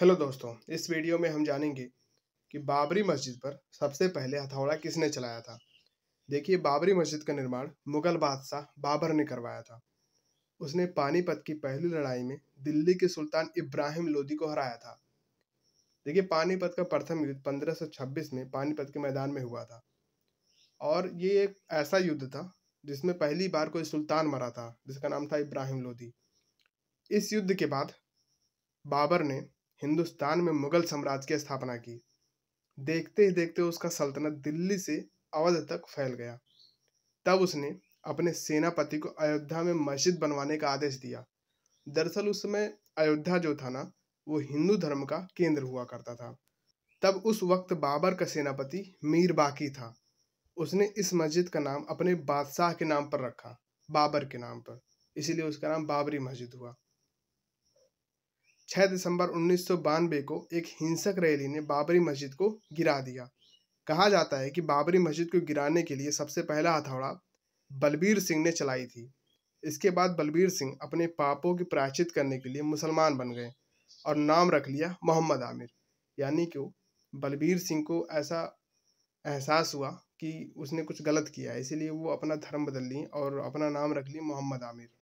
hello दोस्तों इस video में हम जानेंगे कि बाबरी मस्जिद पर सबसे पहले हथौड़ा किसने चलाया था देखिए बाबरी मस्जिद का निर्माण मुगल बादशाह बाबर ने करवाया था उसने पानीपत की पहली लड़ाई में दिल्ली के सुल्तान इब्राहिम लोदी को हराया था देखिए पानीपत का प्रथम युद्ध 1526 में पानीपत के मैदान में हुआ था और ये एक ऐसा युद्ध था जिसमें पहली बार कोई सुल्तान मरा था जिसका नाम था इब्राहिम लोदी इस युद्ध के बाद बाबर ने हिंदुस्तान में मुगल साम्राज्य की स्थापना की देखते ही देखते उसका सल्तनत दिल्ली से अवध तक फैल गया तब उसने अपने सेनापति को अयोध्या में मस्जिद बनवाने का आदेश दिया दरअसल उस समय अयोध्या जो था ना वो हिंदू धर्म का केंद्र हुआ करता था तब उस वक्त बाबर का सेनापति मीर बाकी था उसने इस मस्जिद का नाम अपने बादशाह के नाम पर रखा बाबर के नाम पर इसीलिए उसका नाम बाबरी मस्जिद हुआ छः दिसंबर उन्नीस को एक हिंसक रैली ने बाबरी मस्जिद को गिरा दिया कहा जाता है कि बाबरी मस्जिद को गिराने के लिए सबसे पहला हथौड़ा बलबीर सिंह ने चलाई थी इसके बाद बलबीर सिंह अपने पापों की प्रायश्चित करने के लिए मुसलमान बन गए और नाम रख लिया मोहम्मद आमिर यानी कि बलबीर सिंह को ऐसा एहसास हुआ कि उसने कुछ गलत किया इसीलिए वो अपना धर्म बदल लिए और अपना नाम रख लिए मोहम्मद आमिर